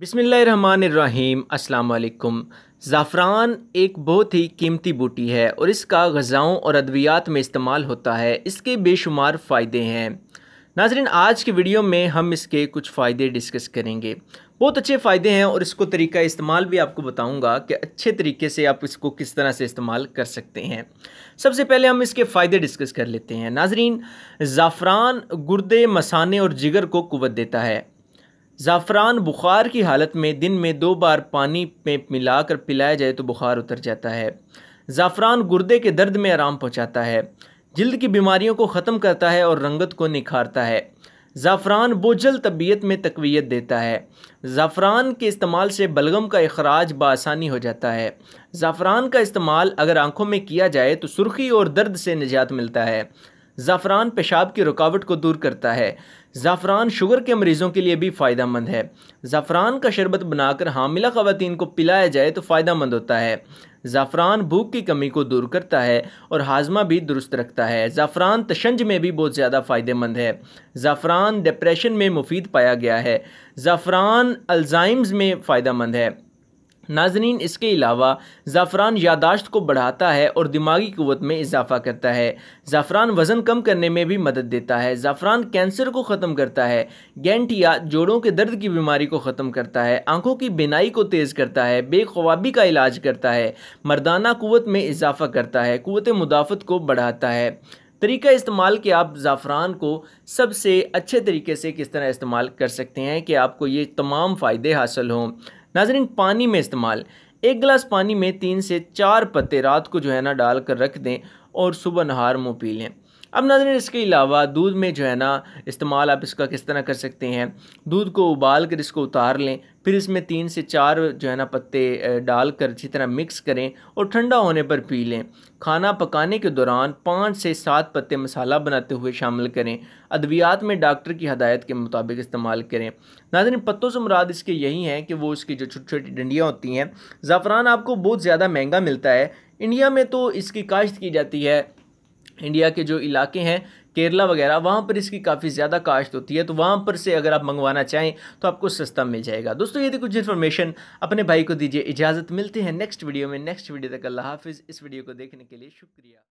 बिसमीम् अल्लाम ज़ाफ़रान एक बहुत ही कीमती बूटी है और इसका गज़ाओं और अद्वियात में इस्तेमाल होता है इसके बेशुमार फ़ायदे हैं नाजरन आज की वीडियो में हम इसके कुछ फ़ायदे डिस्कस करेंगे बहुत अच्छे फ़ायदे हैं और इसको तरीका इस्तेमाल भी आपको बताऊंगा कि अच्छे तरीके से आप इसको किस तरह से इस्तेमाल कर सकते हैं सबसे पहले हम इसके फ़ायदे डिस्कस कर लेते हैं नाजरीन ज़ाफ़रान गुर्दे मसाने और जिगर को कुवत देता है ज़ाफ़रान बुखार की हालत में दिन में दो बार पानी में मिलाकर पिलाया जाए तो बुखार उतर जाता है ज़ाफ़रान गुर्दे के दर्द में आराम पहुँचाता है जल्द की बीमारियों को ख़त्म करता है और रंगत को निखारता है ज़ाफ़रान बोझल तबीयत में तकवीत देता है ज़ाफ़रान के इस्तेमाल से बलगम का अखराज बसानी हो जाता है ज़ाफ़रान का इस्तेमाल अगर आँखों में किया जाए तो सुर्खी और दर्द से निजात मिलता है ज़ाफ़रान पेशाब की रुकावट को दूर करता है ज़ाफ़रान शुगर के मरीज़ों के लिए भी फ़ायदा मंद है ज़ाफ़रान का शरबत बनाकर हामिला ख़वातीन को पिलाया जाए तो फ़ायदा मंद होता है ज़ाफ़रान भूख की कमी को दूर करता है और हाजमा भी दुरुस्त रखता है ज़ाफ़रान तशंज में भी बहुत ज़्यादा फ़ायदेमंद है ज़ाफ़रान डिप्रेशन में मुफीद पाया गया है ज़ाफ़रान अल्ज़ाइम्स में फ़ायदा मंद है नाजरीन इसके अलावा ज़ाफ़रान यादाश्त को बढ़ाता है और दिमागी क़वत में इजाफ़ा करता है ज़ाफ़रान वज़न कम करने में भी मदद देता है ज़ाफ़रान कैंसर को ख़त्म करता है गेंट या जोड़ों के दर्द की बीमारी को ख़त्म करता है आंखों की बिनाई को तेज़ करता है बेखवाबी का इलाज करता है मर्दाना क़वत में इजाफ़ा करता है क़वत मुदाफ़त को बढ़ाता है तरीका इस्तेमाल के आप ज़ाफ़रान को सबसे अच्छे तरीके से किस तरह इस्तेमाल कर सकते हैं कि आपको ये तमाम फ़ायदे हासिल हों नाजरीन पानी में इस्तेमाल एक गिलास पानी में तीन से चार पत्ते रात को जो है ना डाल कर रख दें और सुबह नहार मुँह पी लें अब नाजन इसके अलावा दूध में जो है ना इस्तेमाल आप इसका किस तरह कर सकते हैं दूध को उबाल कर इसको उतार लें फिर इसमें तीन से चार जो है ना पत्ते डालकर अच्छी तरह मिक्स करें और ठंडा होने पर पी लें खाना पकाने के दौरान पाँच से सात पत्ते मसाला बनाते हुए शामिल करें अद्वियात में डॉक्टर की हदायत के मुताबिक इस्तेमाल करें नाजन पत्तों से मुराद इसके यही हैं कि वो इसकी जो छोटी छोटी डंडियाँ होती हैं ज़ाफ़रान आपको बहुत ज़्यादा महंगा मिलता है इंडिया में तो इसकी काश्त की जाती है इंडिया के जो इलाके हैं केरला वगैरह वहाँ पर इसकी काफ़ी ज़्यादा काश्त होती है तो वहाँ पर से अगर आप मंगवाना चाहें तो आपको सस्ता मिल जाएगा दोस्तों ये थी कुछ इन्फॉर्मेशन अपने भाई को दीजिए इजाज़त मिलते हैं नेक्स्ट वीडियो में नेक्स्ट वीडियो तक अल्लाह हाफिज़ इस वीडियो को देखने के लिए शुक्रिया